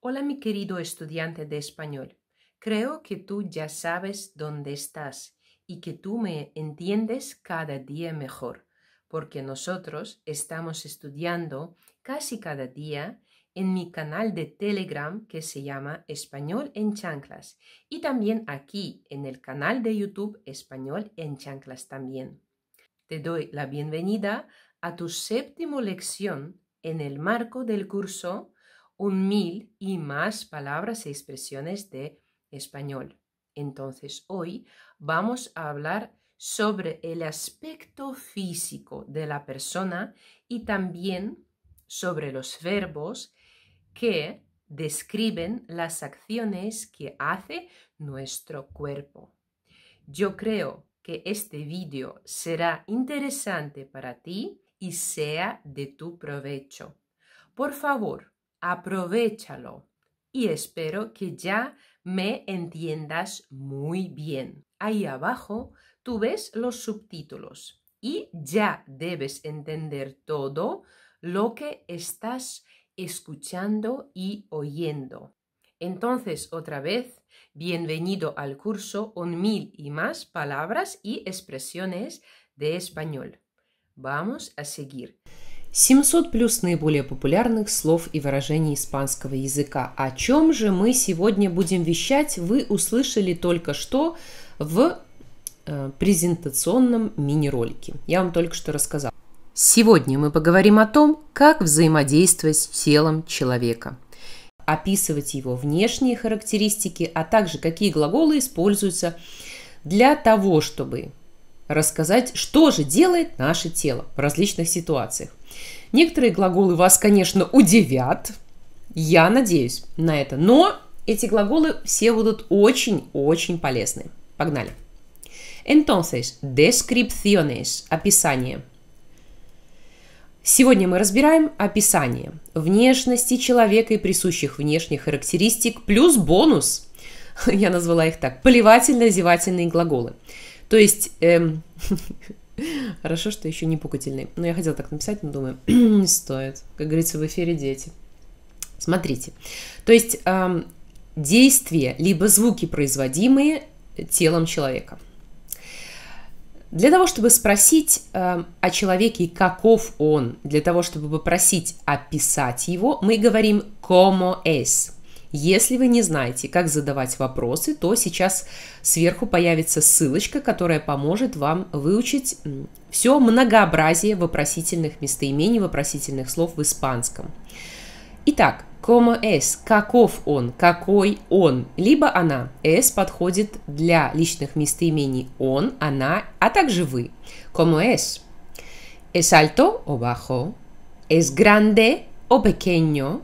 Hola mi querido estudiante de español. Creo que tú ya sabes dónde estás y que tú me entiendes cada día mejor, porque nosotros estamos estudiando casi cada día en mi canal de Telegram que se llama Español en Chanclas y también aquí en el canal de YouTube Español en Chanclas también. Te doy la bienvenida a tu séptimo lección en el marco del curso un mil y más palabras e expresiones de español. Entonces, hoy vamos a hablar sobre el aspecto físico de la persona y también sobre los verbos que describen las acciones que hace nuestro cuerpo. Yo creo que este vídeo será interesante para ti y sea de tu provecho. Por favor, Aprovechalo y espero que ya me entiendas muy bien. Ahí abajo tú ves los subtítulos y ya debes entender todo lo que estás escuchando y oyendo. Entonces, otra vez, bienvenido al curso con mil y más palabras y expresiones de español. Vamos a seguir. 700 плюс наиболее популярных слов и выражений испанского языка. О чем же мы сегодня будем вещать, вы услышали только что в э, презентационном мини-ролике. Я вам только что рассказал. Сегодня мы поговорим о том, как взаимодействовать с телом человека, описывать его внешние характеристики, а также какие глаголы используются для того, чтобы рассказать, что же делает наше тело в различных ситуациях. Некоторые глаголы вас, конечно, удивят. Я надеюсь на это. Но эти глаголы все будут очень-очень полезны. Погнали. Entonces, descripciones, описание. Сегодня мы разбираем описание внешности человека и присущих внешних характеристик, плюс бонус, я назвала их так, плевательно-зевательные глаголы. То есть, эм, Хорошо, что еще не пугательный. Но я хотела так написать, но думаю, не стоит. Как говорится, в эфире дети. Смотрите. То есть эм, действия, либо звуки, производимые телом человека. Для того, чтобы спросить э, о человеке каков он, для того, чтобы попросить описать его, мы говорим «como es», если вы не знаете, как задавать вопросы, то сейчас сверху появится ссылочка, которая поможет вам выучить все многообразие вопросительных местоимений, вопросительных слов в испанском. Итак, como es, каков он, какой он, либо она. Es подходит для личных местоимений он, она, а также вы. Como es. Es alto o bajo. Es grande o pequeño.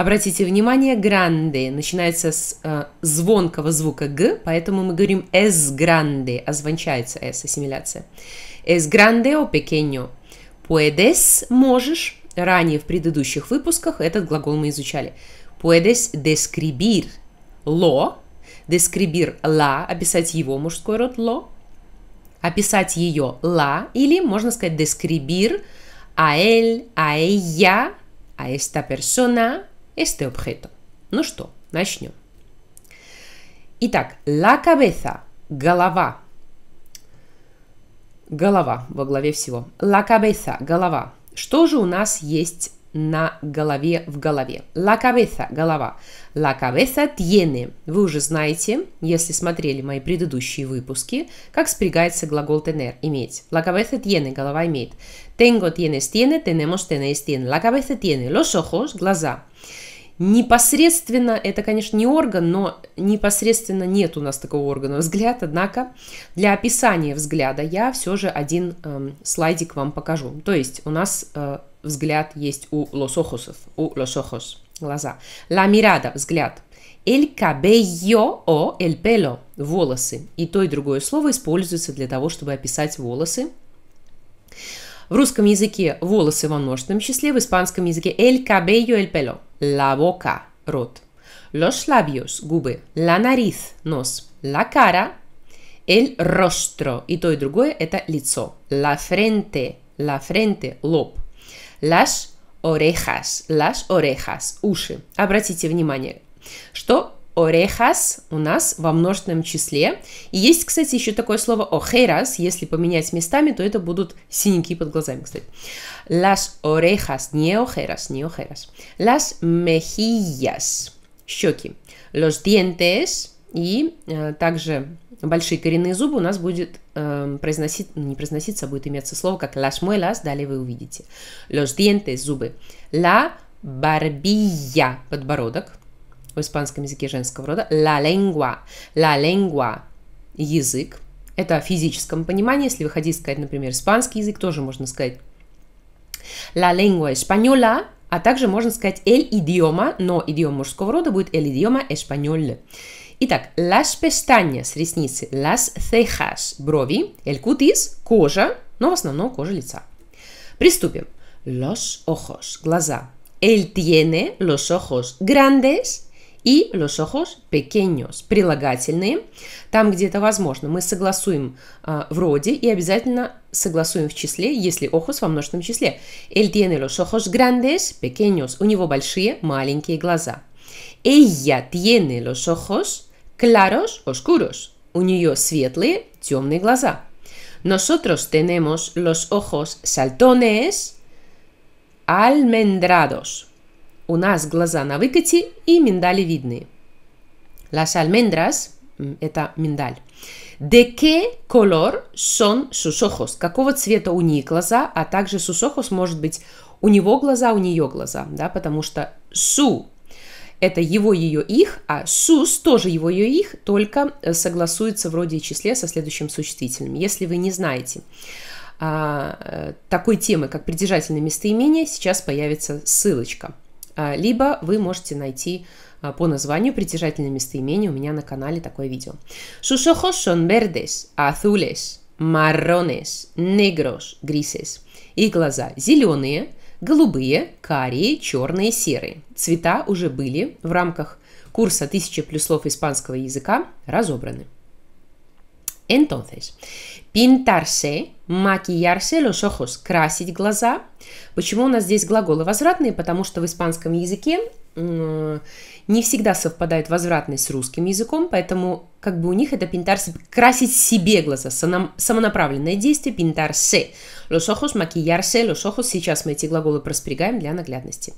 Обратите внимание, гранды начинается с э, звонкого звука г, поэтому мы говорим s grande, озвончается s, ассимиляция. s grande o pequeño. Puedes – можешь. Ранее в предыдущих выпусках этот глагол мы изучали. Puedes describir lo, describir la, описать его мужской род lo, описать ее la, или можно сказать describir a él, a ella, a esta persona, este objeto. Ну что, начнем. Итак, la cabeza, голова. Голова во главе всего. La cabeza, голова. Что же у нас есть на голове в голове. La cabeza – голова. La cabeza tiene. Вы уже знаете, если смотрели мои предыдущие выпуски, как спрягается глагол tener – иметь. La cabeza tiene – голова имеет. Tengo, tienes, tiene, tenemos, tenéis, tiene. La cabeza tiene – los ojos – глаза. Непосредственно, это, конечно, не орган, но непосредственно нет у нас такого органа взгляд, однако для описания взгляда я все же один э, слайдик вам покажу. То есть у нас э, взгляд есть у лосохосов, у лосохос, глаза. La mirada, взгляд. El cabello o el pelo, волосы. И то, и другое слово используется для того, чтобы описать волосы. В русском языке волосы во множественном числе, в испанском языке el cabello, el pelo, la boca, рот, los labios, губы, la nariz, нос, la cara, el rostro, и то и другое это лицо, la frente, la frente, лоб, las orejas, las orejas, уши. Обратите внимание, что Орехас у нас во множественном числе. И есть, кстати, еще такое слово охерас. Если поменять местами, то это будут синяки под глазами, кстати. Las orejas, не охерас, не охерас. Las mejillas, щеки. Los dientes и э, также большие коренные зубы у нас будет э, произносить, ну, не произноситься, будет иметься слово как las muelas, далее вы увидите. Los dientes, зубы. La barbilla, подбородок в испанском языке женского рода. La lengua. La lengua – язык. Это в физическом понимании. Если вы хотите сказать, например, испанский язык, тоже можно сказать La lengua española, а также можно сказать el idioma, но идиом мужского рода будет el idioma español. Итак, las pestañas, ресницы, las cejas, брови, el cutis, кожа, но в основном кожа лица. Приступим. Los ojos, глаза. Él tiene los ojos grandes и los ojos pequeños, прилагательные, там, где это возможно. Мы согласуем э, а, в роде и обязательно согласуем в числе, если ojos во множественном числе. Él tiene los ojos grandes, pequeños, у него большие, маленькие глаза. Ella tiene los ojos claros, oscuros, у нее светлые, темные глаза. Nosotros tenemos los ojos saltones, almendrados, у нас глаза на выкате и миндали видны. Las almendras – это миндаль. De qué color son sus ojos? Какого цвета у нее глаза, а также sus ojos может быть у него глаза, у нее глаза, да, потому что su это его, ее, их, а сус тоже его, ее, их, только э, согласуется вроде числе со следующим существительным. Если вы не знаете а, э, такой темы, как притяжательные местоимение сейчас появится ссылочка – а, либо вы можете найти а, по названию притяжательное местоимение у меня на канале такое видео. Sus ojos son verdes, azules, marrones, negros, grises. И глаза зеленые, голубые, карие, черные, серые. Цвета уже были в рамках курса 1000 плюс слов испанского языка разобраны. Entonces, Pintarse, макиярсе, los ojos, красить глаза. Почему у нас здесь глаголы возвратные? Потому что в испанском языке не всегда совпадают возвратные с русским языком, поэтому как бы у них это пинтарсе, красить себе глаза, самонаправленное действие пинтарсе. Los ojos, maquillarse, los ojos. Сейчас мы эти глаголы проспрягаем для наглядности.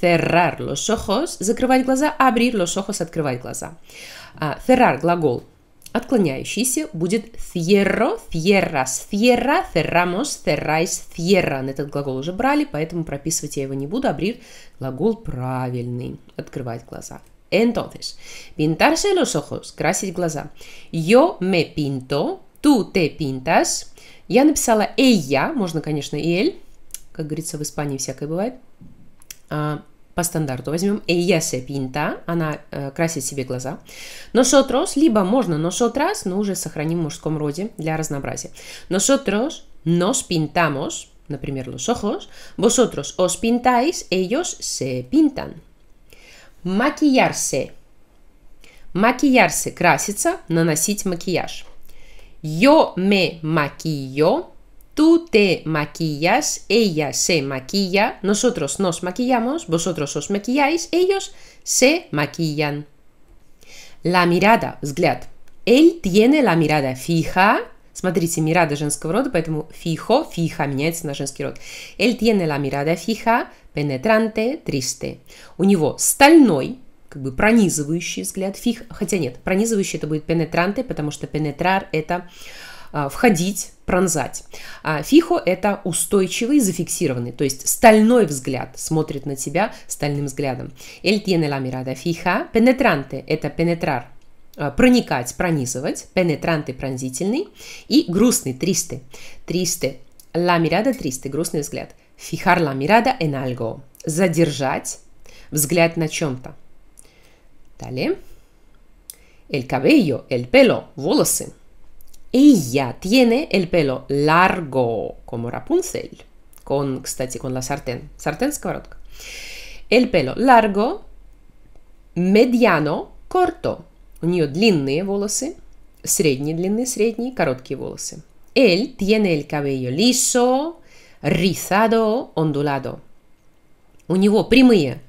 Cerrar los ojos, закрывать глаза, abrir los ojos, открывать глаза. Cerrar а, глагол Отклоняющийся будет fierro, fierras, fierra, cerramos, cerrais, fierran. Этот глагол уже брали, поэтому прописывать я его не буду. Абрир – глагол правильный. Открывать глаза. Entonces, pintarse los ojos, красить глаза. Yo me pinto, tú te pintas. Я написала я, можно, конечно, и эль. Как говорится, в Испании всякое бывает. А, по стандарту возьмем. Ella se pinta, она э, красит себе глаза. Nosotros, либо можно nosotras, но уже сохраним в мужском роде для разнообразия. Nosotros nos pintamos, например, los ojos. Vosotros os pintáis, ellos se pintan. Макиярсе. Макиярсе – краситься, наносить макияж. Yo me maquillo, Tú te maquillas, ella se maquilla, nosotros nos maquillamos, vosotros os maquilláis, ellos se maquillan. La mirada, взгляд. Él tiene la mirada fija. Смотрите, mirada женского рода, поэтому fijo, fija меняется на женский род. Él tiene la mirada fija, penetrante, triste. У него стальной, как бы пронизывающий взгляд, fija, хотя нет, пронизывающий это будет penetrante, потому что penetrar это... Э, а, входить, пронзать. А фихо – это устойчивый, зафиксированный, то есть стальной взгляд смотрит на тебя стальным взглядом. Él tiene la mirada fija. Penetrante – это пенетрар, а, проникать, пронизывать, пенетранты – пронзительный, и грустный – тристы. Тристы – la mirada тристы, грустный взгляд. Фихар la mirada en algo – задержать взгляд на чем-то. Далее. El cabello, el pelo – волосы – Ella tiene el pelo largo, como Rapunzel, con, кстати, con la sartén. Sartén сковородка. El pelo largo, mediano, corto. У нее длинные волосы, средние длины, средние, короткие волосы. Él tiene el cabello liso, rizado, ondulado. У него прямые,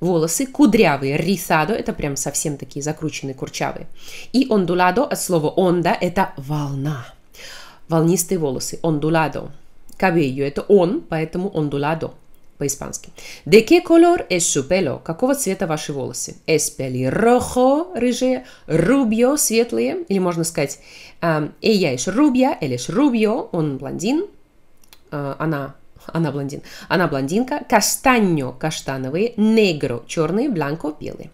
волосы, кудрявые, рисадо, это прям совсем такие закрученные, курчавые, и ондуладо от слова онда, это волна, волнистые волосы, ондуладо, cabello, это он, поэтому ондуладо, по-испански. De qué color es su pelo? Какого цвета ваши волосы? Es pelirrojo, рыжие, rubio, светлые, или можно сказать, «Эм, ella es rubia, él es rubio, он блондин, э, она она блондин, она блондинка, кастаньо – каштановые, негро – черные, бланко – белые.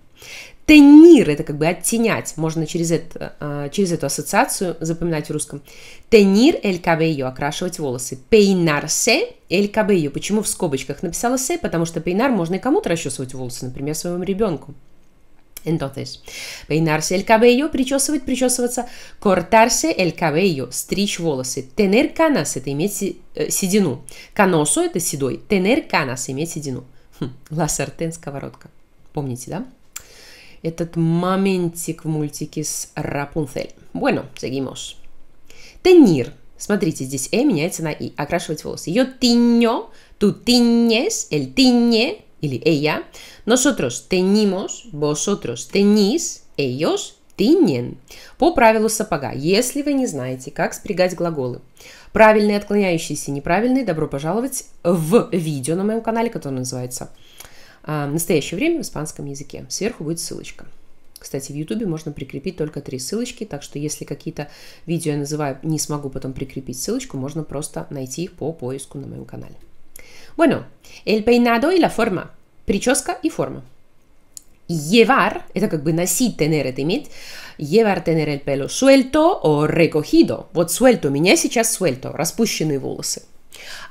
Тенир – это как бы оттенять, можно через, это, э, через эту ассоциацию запоминать в русском. Тенир эль кабейо – окрашивать волосы. Пейнар се эль кабейо. Почему в скобочках написала се? Потому что пейнар можно и кому-то расчесывать волосы, например, своему ребенку. Entonces, peinarse el cabello, причесывать, причесываться, cortarse el cabello, стричь волосы, tener canas, это иметь э, седину, canoso, это седой, tener canas, иметь седину. Хм, la sartén, сковородка. Помните, да? Этот моментик в мультике с Рапунцель. Bueno, seguimos. Teñir. Смотрите, здесь «э» меняется на «и». Окрашивать волосы. Yo tiño, tú tiñes, el tiñe, или ella, nosotros teñimos, vosotros teñís, ellos тынен. По правилу сапога, если вы не знаете, как спрягать глаголы. Правильные, отклоняющиеся, неправильные, добро пожаловать в видео на моем канале, которое называется а, «Настоящее время в испанском языке». Сверху будет ссылочка. Кстати, в Ютубе можно прикрепить только три ссылочки, так что если какие-то видео я называю, не смогу потом прикрепить ссылочку, можно просто найти их по поиску на моем канале. Bueno, el peinado и la forma. Прическа и форма. Llevar, это как бы носить, tener, это иметь. Llevar, tener el pelo suelto o recogido. Вот suelto, меня сейчас suelto, распущенные волосы.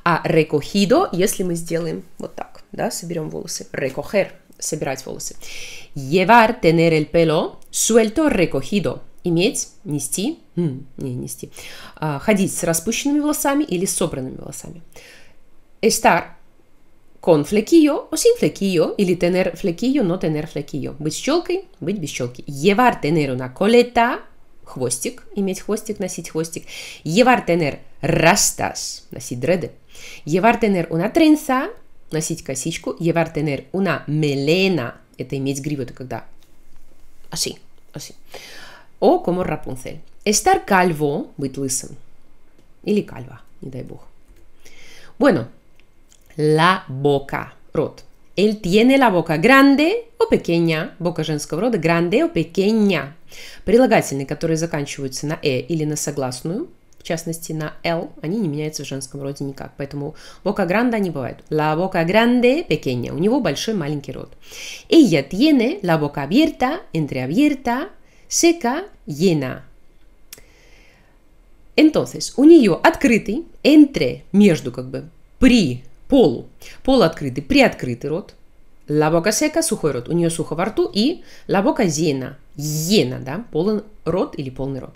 А recogido, если мы сделаем вот так, да, соберем волосы. Recoger, собирать волосы. Llevar, tener el pelo suelto, recogido. Иметь, нести, не нести, а, ходить с распущенными волосами или с собранными волосами. estar con flequillo o sin flequillo, y tener flequillo, no tener flequillo, быть быть llevar, tener una coleta, хвостик, иметь хвостик, носить хвостик, llevar, tener rastas, носить дреды, llevar, tener una trenza, носить косичку, llevar, tener una melena, это иметь гриву, это когда así, así, o como Rapunzel, estar calvo, быть лысым, или calva, не дай Bueno, La boca, рот. Él tiene la boca grande o pequeña, бока женского рода, grande o pequeña. Прилагательные, которые заканчиваются на «э» или на согласную, в частности на «л», они не меняются в женском роде никак, поэтому «бока гранда» не бывает. «La boca grande» – «пекенья», у него большой маленький рот. «Ella tiene la boca abierta», «entreabierta», «seca», «llena». Entonces, у нее открытый, entre, между как бы, при полу. Полуоткрытый, приоткрытый рот. La boca seca, сухой рот. У нее сухо во рту. И la boca llena, llena, да, полный рот или полный рот.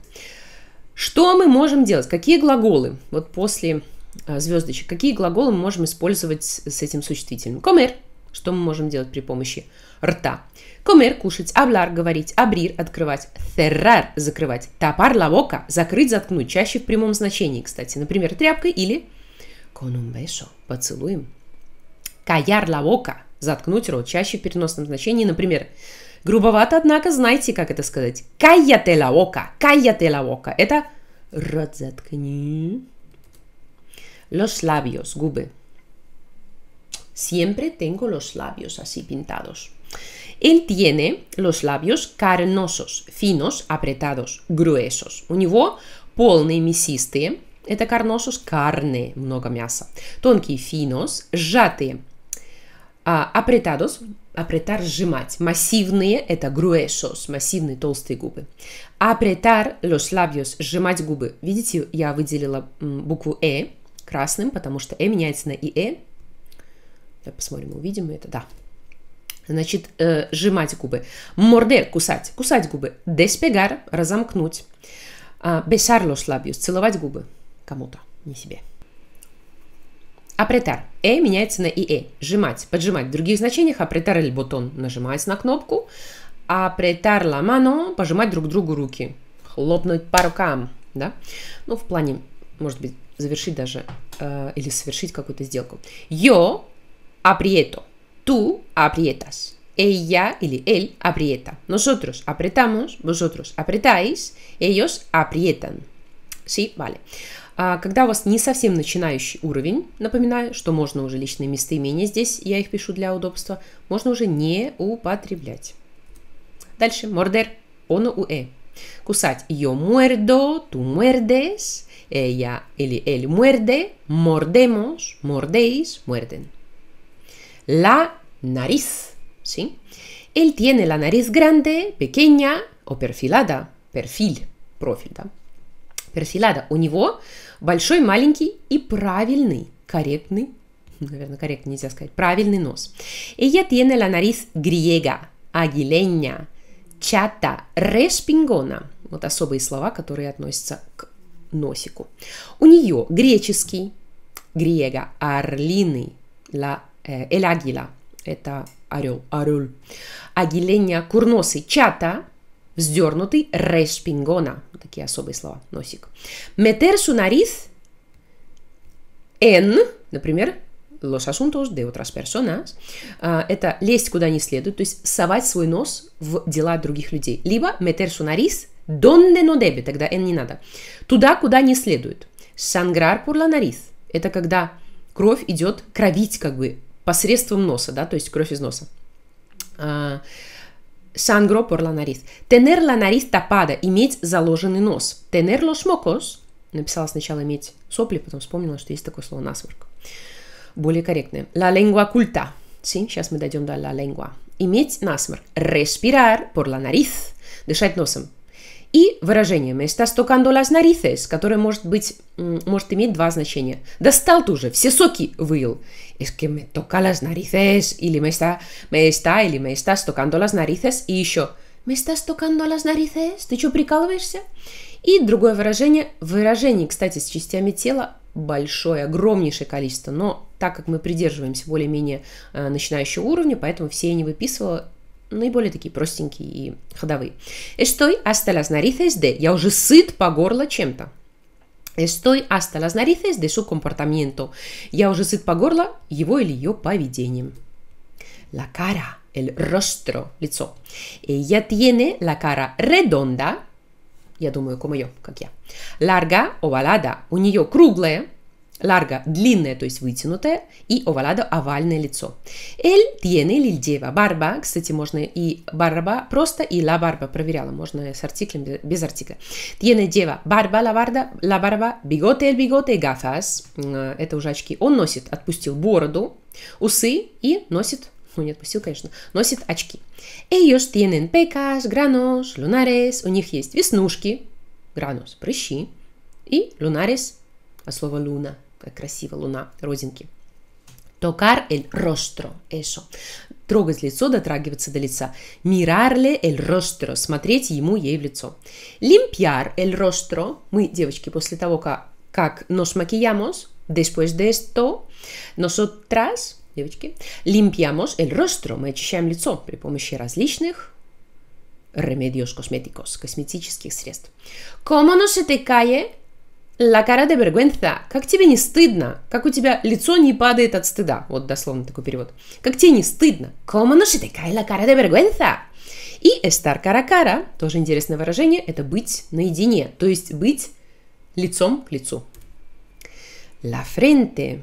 Что мы можем делать? Какие глаголы? Вот после а, звездочек. Какие глаголы мы можем использовать с этим существительным? Comer. Что мы можем делать при помощи рта? Comer – кушать, hablar – говорить, abrir – открывать, cerrar – закрывать, tapar la boca – закрыть, заткнуть, чаще в прямом значении, кстати, например, тряпкой или Con un beso, поцелуем. Callar la boca, заткнуть рот, чаще в переносном значении, например, грубовато, однако, знаете, как это сказать. Cállate la boca, cállate la boca. Это рот заткни. Los labios, губы. Siempre tengo los labios así pintados. Él tiene los labios carnosos, finos, apretados, gruesos. У него полные, мясистые, это карносус карны, много мяса. Тонкий финос, сжатые. А, апретадос, апретар сжимать. Массивные это груэшос, массивные толстые губы. Апретар лос лабиос, сжимать губы. Видите, я выделила букву э красным, потому что э меняется на ие. Давай посмотрим, увидим это, да. Значит, э, сжимать губы. Мордер, кусать, кусать губы. Деспегар, разомкнуть. А, Бесарлос лабиус, целовать губы кому-то, не себе. Апретар. Э меняется на ие. Сжимать, поджимать. В других значениях апретар или бутон. Нажимать на кнопку. Апретар ла мано. Пожимать друг другу руки. Хлопнуть по рукам. Да? Ну, в плане, может быть, завершить даже э, или совершить какую-то сделку. Yo aprieto. Tú aprietas. Ella или él aprieta. Nosotros apretamos. Vosotros apretáis. Ellos aprietan. Sí, vale. А, когда у вас не совсем начинающий уровень, напоминаю, что можно уже личные местоимения, здесь я их пишу для удобства, можно уже не употреблять. Дальше. Мордер. Оно у э, Кусать. Yo muerdo, tú muerdes, ella, или él muerde, mordemos, mordéis, muerden. La nariz. ¿sí? Él tiene la nariz grande, pequeña o perfilada. Perfil, профиль. ¿da? Персилада. У него большой, маленький и правильный, корректный, наверное, корректно нельзя сказать, правильный нос. Ella tiene la nariz griega, aguileña, chata, respingona. Вот особые слова, которые относятся к носику. У нее греческий, грега, орлиный, la, э, элягила, это орел, орел. Агиленья курносый, чата, вздернутый, респингона такие особые слова, носик. Meter su nariz н например, los asuntos de otras personas, это лезть куда не следует, то есть совать свой нос в дела других людей. Либо meter su nariz donde no debe, тогда н не надо. Туда, куда не следует. санграр por la nariz, это когда кровь идет кровить как бы посредством носа, да, то есть кровь из носа. А, sangro por la nariz. Tener la nariz tapada, иметь заложенный нос. Tener los mocos, написала сначала иметь сопли, потом вспомнила, что есть такое слово насморк. Более корректное. La lengua culta. Sí, сейчас мы дойдем до la lengua. Иметь насморк. Respirar por la nariz. Дышать носом и выражение «me estás tocando las narices», которое может, быть, может иметь два значения. «Достал ты уже, все соки выил». «Es que me toca las narices» или «me está, me está» или «me estás tocando las narices» и еще «me estás tocando las narices», «ты что, прикалываешься?» И другое выражение, выражение, кстати, с частями тела большое, огромнейшее количество, но так как мы придерживаемся более-менее э, начинающего уровня, поэтому все я не выписывала, наиболее такие простенькие и ходовые. Estoy hasta las narices de. Я уже сыт по горло чем-то. Estoy hasta las narices de su comportamiento. Я уже сыт по горло его или ее поведением. La cara, el rostro, лицо. Ella tiene la cara redonda. Я думаю, como yo, как я. Larga, ovalada. У нее круглая, Larga – длинное, то есть вытянутое, и овалado – овальное лицо. Él tiene или дева барба, кстати, можно и барба просто, и la barba проверяла, можно с артиклем, без артикля. Tiene дева барба, la barba, la barba, биготе el bigote, gafas – это уже очки. Он носит, отпустил бороду, усы и носит ну не отпустил, конечно, носит очки. Ellos tienen pecas, гранос лунарес у них есть веснушки, гранос прыщи, и лунарес а слово луна, как красиво луна, родинки. Токар эль роштро, эшо. Трогать лицо, дотрагиваться до лица. Мирарле эль роштро, смотреть ему ей в лицо. Лимпьяр эль роштро, мы, девочки, после того, как, как нос макиямос, después de esto, nosotras, девочки, limpiamos el rostro, мы очищаем лицо при помощи различных remedios cosméticos, косметических средств. Como no se te cae La cara de vergüenza. Как тебе не стыдно? Как у тебя лицо не падает от стыда? Вот дословно такой перевод. Как тебе не стыдно? Como no se te cae la cara de vergüenza? И estar cara cara, тоже интересное выражение, это быть наедине, то есть быть лицом к лицу. La frente.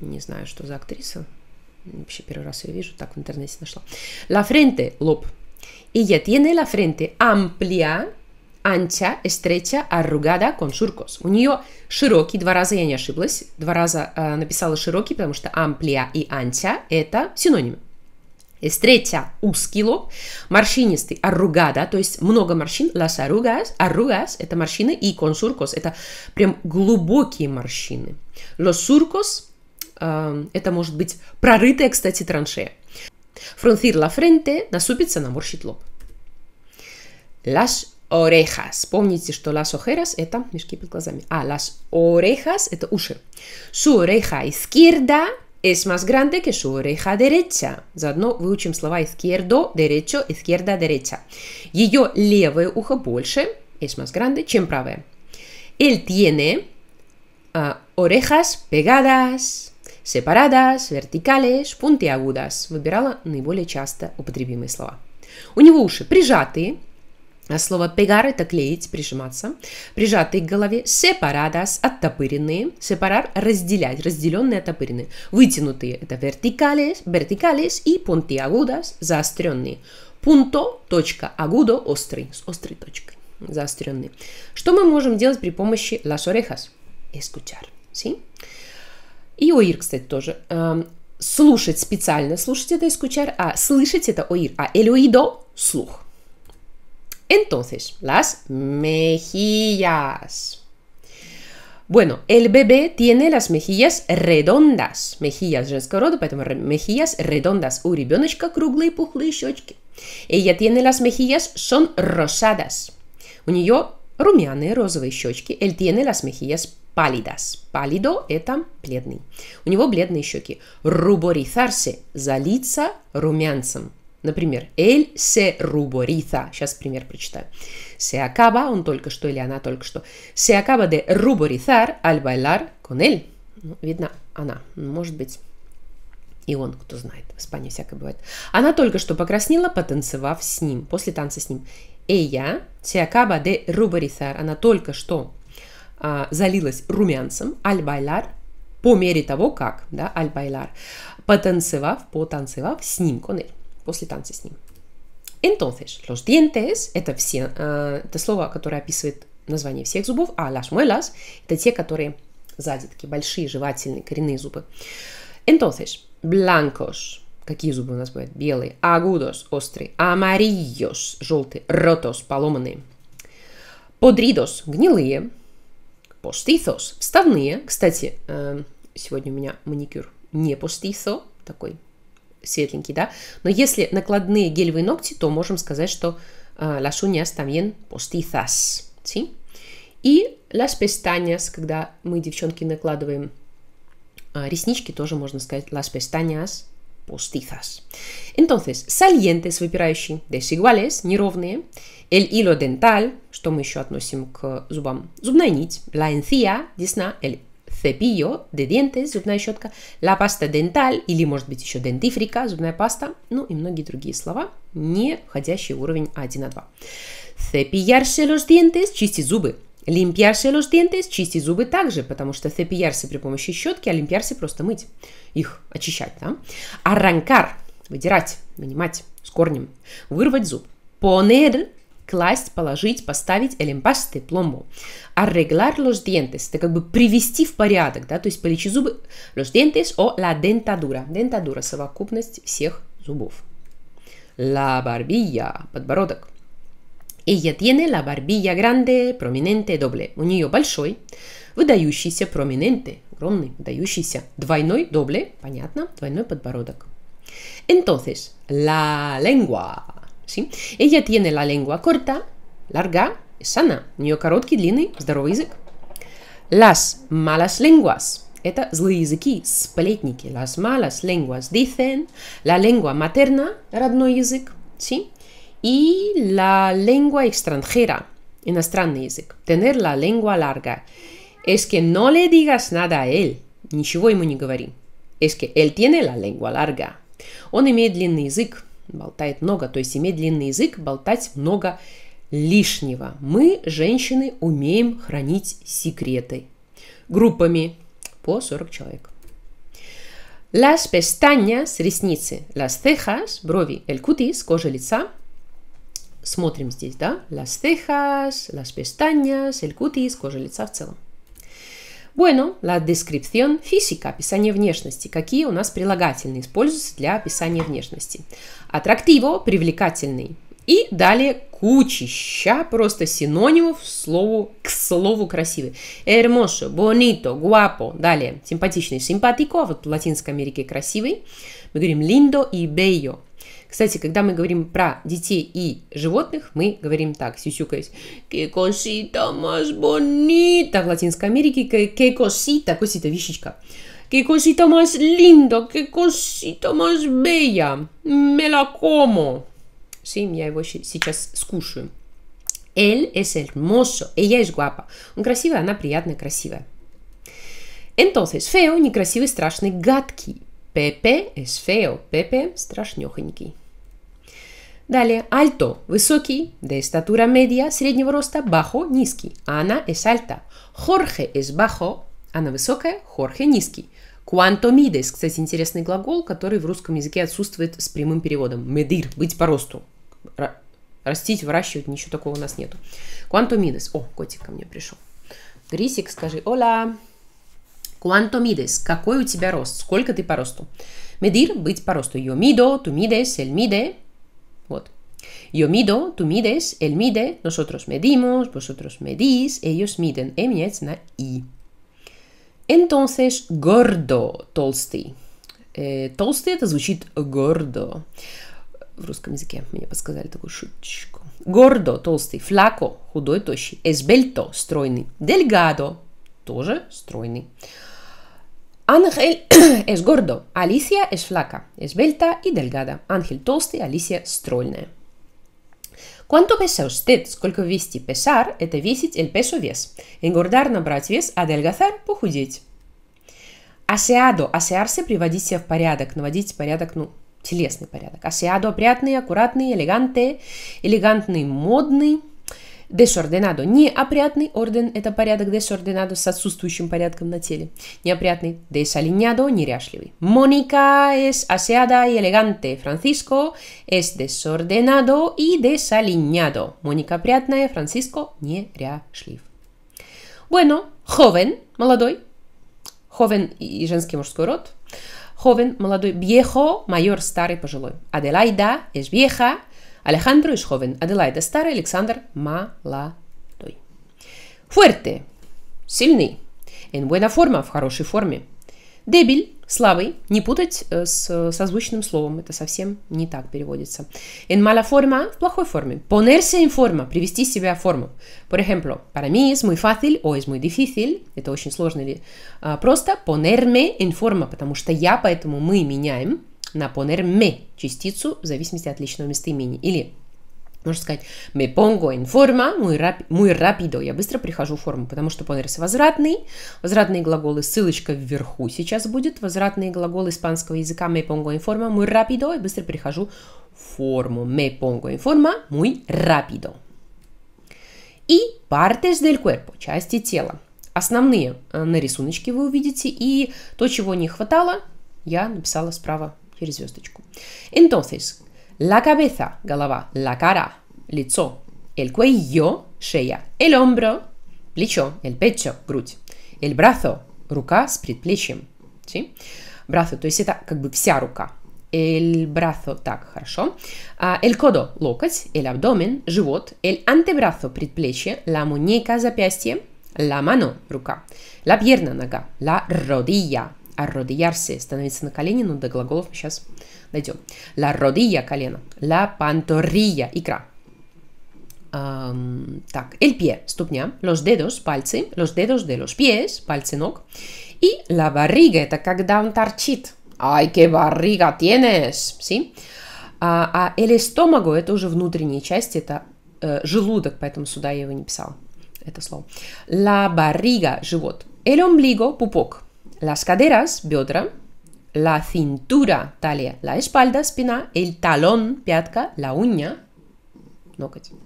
Не знаю, что за актриса. Вообще первый раз ее вижу, так в интернете нашла. La frente, лоб. Ella tiene la frente amplia, Анcha, estrecha, arrugada, con surcos. У нее широкий, два раза я не ошиблась, два раза э, написала широкий, потому что amplia и ancha – это синонимы. Estrecha – узкий лоб, морщинистый – arrugada, то есть много морщин, las arrugas, arrugas – это морщины, и con surcos – это прям глубокие морщины. Los surcos э, – это может быть прорытая, кстати, траншея. Fruncir la frente – насупиться, наморщить лоб. Las Orejas. Помните, что las ojeras это мешки под глазами. А las orejas это уши. Su oreja izquierda es más grande que su oreja derecha. Заодно выучим слова izquierdo, derecho, izquierda, derecha. Ее левое ухо больше, es más grande, чем правое. Él tiene uh, orejas pegadas, separadas, verticales, puntiagudas. Выбирала наиболее часто употребимые слова. У него уши прижатые, а слово pegar – это клеить, прижиматься. Прижатые к голове. Сепарадас – оттопыренные. Сепарар – разделять, разделенные, оттопыренные. Вытянутые – это verticales, verticales и пунтиагудас – заостренные. Пунто – точка, агудо – острый, с острой точкой, заостренные. Что мы можем делать при помощи las orejas? Escuchar, sí? И oír, кстати, тоже эм, слушать специально, слушать это escuchar, а слышать это oír, а el oído – слух. Entonces, las mejillas. Bueno, el bebé tiene las mejillas redondas. Mejillas поэтому mejillas redondas. У ребеночка круглые пухлые щечки. Ella tiene las mejillas son rosadas. У нее румяные розовые щечки. Él tiene las mejillas pálidas. Pálido – это бледный. У него бледные щеки. Ruborizarse, залиться румянцем. Например, él se ruboriza. Сейчас пример прочитаю. «Se acaba», он только что или она только что. «Se acaba de ruborizar al bailar con él». Ну, видно, она. Может быть, и он, кто знает. В Испании всякое бывает. Она только что покраснела, потанцевав с ним, после танца с ним. «Ella se acaba de ruborizar». Она только что а, залилась румянцем. «Al bailar» по мере того, как, да, «Al bailar», потанцевав, потанцевав с ним, «con él» после танца с ним. Entonces, los dientes, это все, э, это слово, которое описывает название всех зубов, а las muelas, это те, которые сзади, такие большие, жевательные, коренные зубы. Entonces, blancos, какие зубы у нас бывают? Белые, agudos, острые, amarillos, желтые, rotos, поломанные, podridos, гнилые, postizos, вставные. Кстати, э, сегодня у меня маникюр не postizo, такой светленький, да. Но если накладные гелевые ногти, то можем сказать, что э, las uñas también postizas, ¿sí? И las pestañas, когда мы, девчонки, накладываем э, реснички, тоже можно сказать las pestañas postizas. Entonces, salientes, выпирающие, desiguales, неровные, el hilo dental, что мы еще относим к зубам, зубная нить, la encía, десна, el цепио de диentes, зубная щетка, ла паста dental или, может быть, еще дентифрика зубная паста, ну и многие другие слова, не входящие в уровень А1, А2. Cepillarse los dientes, чистить зубы. Limpiarse los dientes, чистить зубы также, потому что cepillarse при помощи щетки, а limpiarse просто мыть, их очищать, да? Arrancar, выдирать, вынимать с корнем, вырвать зуб. Poner класть, положить, поставить el пломбу. Arreglar los dientes, это как бы привести в порядок, да, то есть полечить зубы. Los dientes o la dentadura. Dentadura – совокупность всех зубов. La barbilla – подбородок. Ella tiene la barbilla grande, prominente, doble. У нее большой, выдающийся, prominente, огромный, выдающийся, двойной, doble, понятно, двойной подбородок. Entonces, la lengua. ¿sí? Ella tiene la lengua corta, larga, sana. У нее короткий, длинный, здоровый Las malas lenguas. Это злые языки, сплетники. Las malas lenguas dicen la lengua materna, родной язык, ¿sí? Y la lengua extranjera, иностранный язык. Tener la lengua larga. Es que no le digas nada a él. Ничего ему не говори. Es que él tiene la lengua larga. Он имеет длинный Болтает много, то есть иметь длинный язык, болтать много лишнего. Мы, женщины, умеем хранить секреты. Группами по 40 человек. Las pestañas, ресницы, las cejas, брови, el cutis, кожа лица. Смотрим здесь, да? Las cejas, las pestañas, el cutis, кожа лица в целом. Bueno, la descripción física, описание внешности. Какие у нас прилагательные используются для описания внешности? Атрактиво, привлекательный. И далее кучища, просто синонимов слову, к слову красивый. Hermoso, bonito, guapo. Далее, симпатичный, симпатико, вот в Латинской Америке красивый. Мы говорим lindo и bello. Кстати, когда мы говорим про детей и животных, мы говорим так, сюсюкаясь. Que cosita más bonita в Латинской Америке. que cosita cosita вещичка. que cosita más linda, que cosita más bella. Me la como. Сим, я его сейчас скушаю. Él es hermoso, ella es guapa. Он красивый, она приятная, красивая. Entonces, feo, некрасивый, страшный, гадкий. Pepe es feo, Pepe страшнёхонький. Далее alto, высокий, de estatura media, среднего роста, bajo, низкий, а она es alta. Jorge es bajo, она высокая, Хорхе – низкий. Cuanto mides, кстати, интересный глагол, который в русском языке отсутствует с прямым переводом. Медир – быть по росту. Растить, выращивать, ничего такого у нас нету. Cuanto mides. О, котик ко мне пришел. Грисик, скажи «Ола». Cuanto mides? Какой у тебя рост? Сколько ты по росту? Медир – быть по росту. Yo mido, tu mides, el mide – Yo mido, tú mides, él mide, nosotros medimos, vosotros medís, ellos miden. na i. Entonces, gordo, tolsti. Э, eh, gordo. это звучит gordo. В русском языке мне подсказали такую шуточку. Гордо, толстый, флако, худой, тощий, delgado, Delgado, Ángel es gordo, Alicia es flaca, esbelta y delgada. Ángel толстый, Alicia стройная. ¿Cuánto pesa usted? Сколько вести? Pesar – это весить, el peso – вес. Engordar – набрать вес, adelgazar – похудеть. Асеадо – асеарсе – приводить себя в порядок, наводить порядок, ну, телесный порядок. Асеадо – опрятный, аккуратный, элегантный, элегантный, модный – Desordinado. Неопрятный орден – это порядок desordinado с отсутствующим порядком на теле. Неопрятный. Desaliñado – неряшливый. Моника es aseada y elegante. Франциско es desordenado y desaliñado. Моника прятная, Франциско неряшлив. Bueno, joven – молодой. Joven и женский мужской род. Joven – молодой. Viejo – майор, старый, пожилой. Аделайда es vieja Alejandro es joven, Adelaida старый, Александр молодой. Fuerte – сильный, en buena forma – в хорошей форме. Дебиль – слабый, не путать э, с созвучным словом, это совсем не так переводится. En mala forma – в плохой форме. Ponerse en forma – привести себя в форму. Por ejemplo, para mí es muy fácil o es muy difícil, это очень сложно или а, просто ponerme en forma, потому что я, поэтому мы меняем – на ponerme частицу в зависимости от личного местоимения. Или можно сказать, me pongo en forma muy, rap muy rápido, я быстро прихожу в форму, потому что понерс возвратный, возвратные глаголы, ссылочка вверху сейчас будет, возвратные глаголы испанского языка me pongo en forma muy rápido, я быстро прихожу в форму, me pongo en forma muy rápido. И partes del cuerpo, части тела. Основные э, на рисуночке вы увидите, и то, чего не хватало, я написала справа звездочку. Este Entonces, la cabeza, голова, la cara, лицо, el cuello, шея, el hombro, плечо, el pecho, грудь, el brazo, рука с предплечьем, ¿sí? Brazo, то есть это как бы вся рука. El brazo, так, хорошо. Uh, el codo, локоть, el abdomen, живот, el antebrazo, предплечье, la muñeca, запястье, la mano, рука, la pierna, (naga), la rodilla, Арродиярсе становиться на колени, но ну, до глаголов мы сейчас дойдем. La rodilla, колено. La pantorrilla, икра. Um, так, el pie, ступня, los dedos, пальцы, los dedos de los pies, пальцы ног. И la barriga – это когда он торчит. Ay, qué barriga tienes, sí? А, а el estómago – это уже внутренняя часть, это э, желудок, поэтому сюда я его не писала, это слово. La barriga – живот. El ombligo – пупок las caderas, бедра, la cintura, талия, la espalda, спина, el talón, пятка, la uña, ноготь. Ну,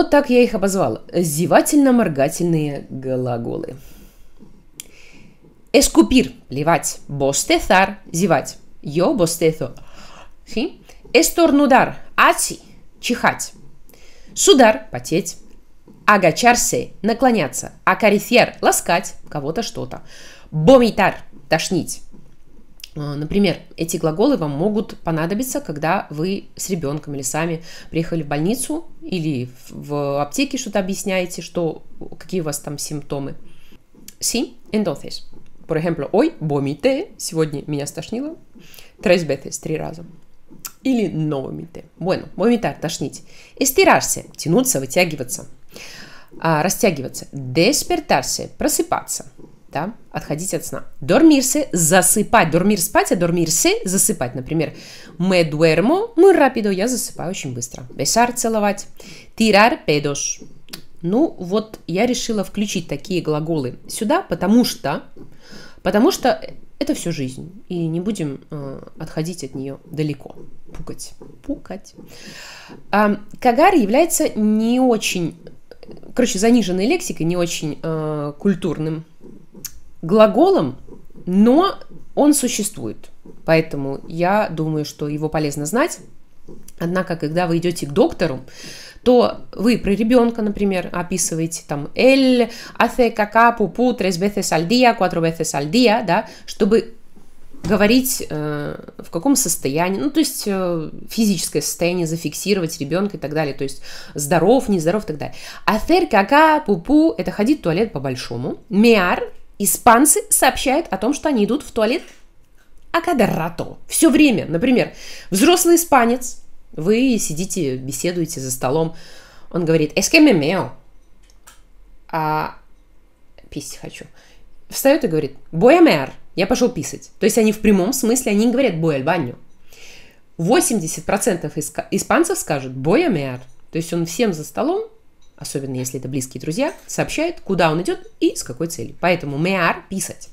вот так я их обозвала. Зевательно-моргательные глаголы. Escupir, плевать. бостезар, зевать. Yo bostezo. ¿Sí? Estornudar, así, чихать. Судар, потеть агачарсе – наклоняться, акарифер – ласкать кого-то что-то, бомитар – тошнить. А, например, эти глаголы вам могут понадобиться, когда вы с ребенком или сами приехали в больницу или в аптеке что-то объясняете, что, какие у вас там симптомы. Sí, entonces. Por ejemplo, hoy vomité, сегодня меня стошнило, tres veces, три раза. Или no vomité. Bueno, vomitar, тошнить. Estirarse, тянуться, вытягиваться а, растягиваться, despertarse, просыпаться, да, отходить от сна. Dormirse, засыпать, дормир спать, а dormirse засыпать. Например, me duermo muy rápido, я засыпаю очень быстро. Besar целовать, tirar pedos. Ну вот я решила включить такие глаголы сюда, потому что, потому что это всю жизнь, и не будем э, отходить от нее далеко. Пукать, пукать. Э, кагар является не очень короче, заниженной лексикой, не очень э, культурным глаголом, но он существует. Поэтому я думаю, что его полезно знать. Однако, когда вы идете к доктору, то вы про ребенка, например, описываете там «эль», «аце кака», «пупу», «трес бецес аль диа», «куатро бецес аль диа», да, чтобы говорить, э, в каком состоянии, ну, то есть э, физическое состояние зафиксировать ребенка и так далее, то есть здоров, нездоров и так далее. Атер, кака, пупу – это ходить в туалет по-большому. Меар. испанцы сообщают о том, что они идут в туалет акадарато. Все время, например, взрослый испанец, вы сидите, беседуете за столом, он говорит «эскемемео», а писать хочу. Встает и говорит «боемер», я пошел писать. То есть они в прямом смысле, они говорят «бой аль баню». 80% иска- испанцев скажут «бой амиар». То есть он всем за столом, особенно если это близкие друзья, сообщает, куда он идет и с какой целью. Поэтому «меар» – писать.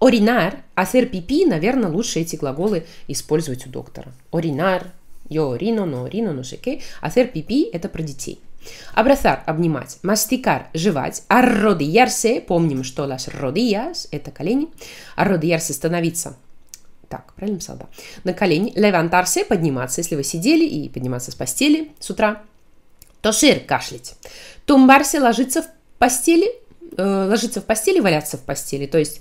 «Оринар», «асер пипи» – наверное, лучше эти глаголы использовать у доктора. «Оринар», «Yo orino», «No orino», «No шеке». «Асер пипи» – это про детей – Abrazar – обнимать. Masticar – жевать. Arrodillarse – помним, что las rodillas – это колени. Arrodillarse – становиться. Так, правильно писал, да. На колени. левантарсе подниматься, если вы сидели, и подниматься с постели с утра. Тошир – кашлять. Тумбарсе – ложиться в постели, э, ложиться в постели, валяться в постели. То есть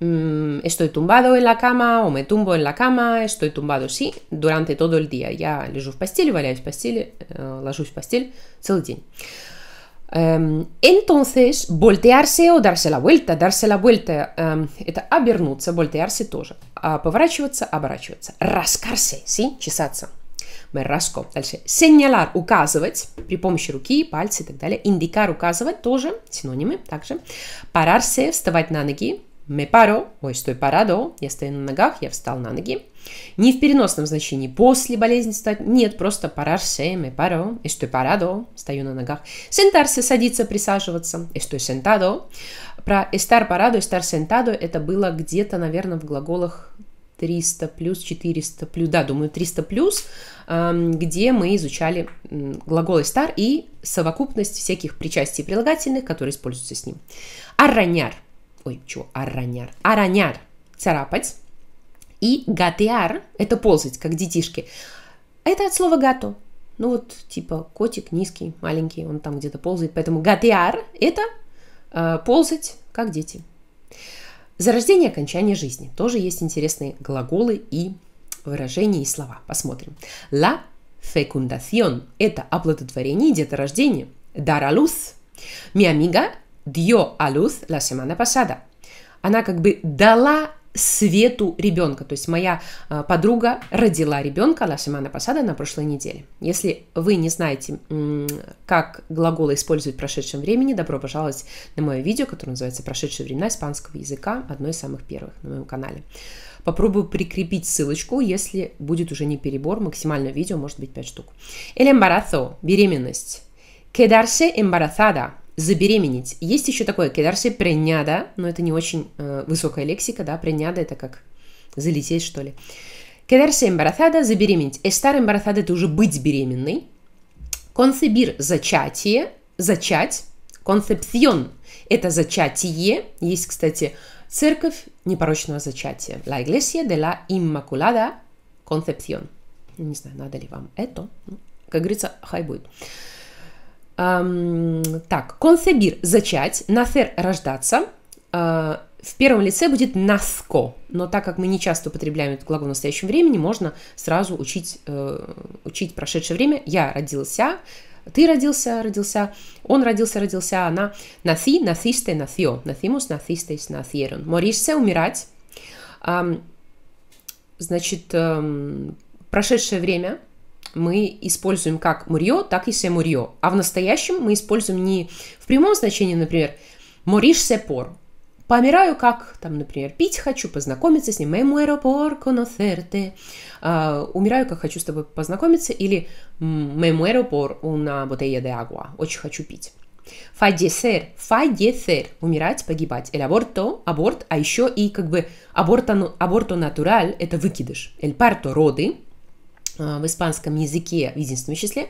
Mm, estoy туmbado en la cama o me tumbo en la cama, estoy tumbado, sí, durante todo el дía. Я лежу в постели, валяюсь в постели, э, ложусь в постель целый день. Эм, entonces, voltearse o darse la vuelta. Darse la vuelta эм, – это обернуться, voltearse тоже. А поворачиваться – оборачиваться. Раскарse, sí, чесаться. Me rasco. Дальше. Señalar – указывать при помощи руки, пальцы и так далее. Indicar – указывать тоже, синонимы также. Pararse – вставать на ноги, me paro, ой, стой парадо, я стою на ногах, я встал на ноги. Не в переносном значении после болезни стать нет, просто парарсе, me paro, estoy parado, стою на ногах. Sentarse, садиться, присаживаться, estoy sentado. Про estar parado, estar sentado это было где-то, наверное, в глаголах 300 плюс, 400 плюс, да, думаю, 300 плюс, эм, где мы изучали глаголы star и совокупность всяких причастий прилагательных, которые используются с ним. Араняр – ой, чё, араняр, араняр, царапать. И гатеар – это ползать, как детишки. Это от слова гато. Ну вот, типа, котик низкий, маленький, он там где-то ползает. Поэтому гатеар – это э, ползать, как дети. Зарождение, окончание жизни. Тоже есть интересные глаголы и выражения и слова. Посмотрим. Ла fecundación – это оплодотворение и деторождение. Dar a luz. Mi dio a luz la semana pasada. Она как бы дала свету ребенка. То есть моя а, подруга родила ребенка la semana pasada на прошлой неделе. Если вы не знаете, как глаголы использовать в прошедшем времени, добро пожаловать на мое видео, которое называется «Прошедшие времена испанского языка», одно из самых первых на моем канале. Попробую прикрепить ссылочку, если будет уже не перебор, максимально видео может быть 5 штук. El embarazo, беременность. Quedarse embarazada, забеременеть. Есть еще такое кедарси преняда, но это не очень э, высокая лексика, да, преняда это как залететь, что ли. Кедарси эмбаразада, забеременеть. Эстар эмбаразада это уже быть беременной. Концебир – зачатие, зачать. Концепцион – это зачатие. Есть, кстати, церковь непорочного зачатия. La Iglesia de la Immaculada Concepción. Не знаю, надо ли вам это. Ну, как говорится, хай будет. Эм, так, концебир – зачать, нафер – рождаться. Э, в первом лице будет наско, но так как мы не часто употребляем этот глагол в настоящем времени, можно сразу учить, э, учить прошедшее время. Я родился, ты родился, родился, он родился, родился, она. Наси, насисте, насио. нафимус, насистес, насиерон. Моришься умирать. Эм, значит, эм, прошедшее время – мы используем как мурье, так и се мурье. А в настоящем мы используем не в прямом значении, например, мориш се пор. Помираю как, там, например, пить хочу, познакомиться с ним. Me muero por conocerte. умираю как хочу с тобой познакомиться. Или me muero por una botella de agua. Очень хочу пить. Фадесер, фадесер. умирать, погибать. El aborto, аборт, а еще и как бы аборто, аборто натураль, это выкидыш. El parto, роды, в испанском языке в единственном числе,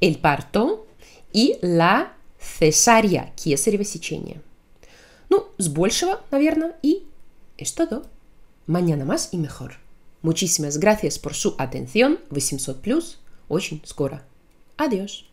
el parto и la cesárea, кесарево сечение. Ну, с большего, наверное, и es todo. Mañana más y mejor. Muchísimas gracias por su atención. 800 plus. Очень скоро. Adiós.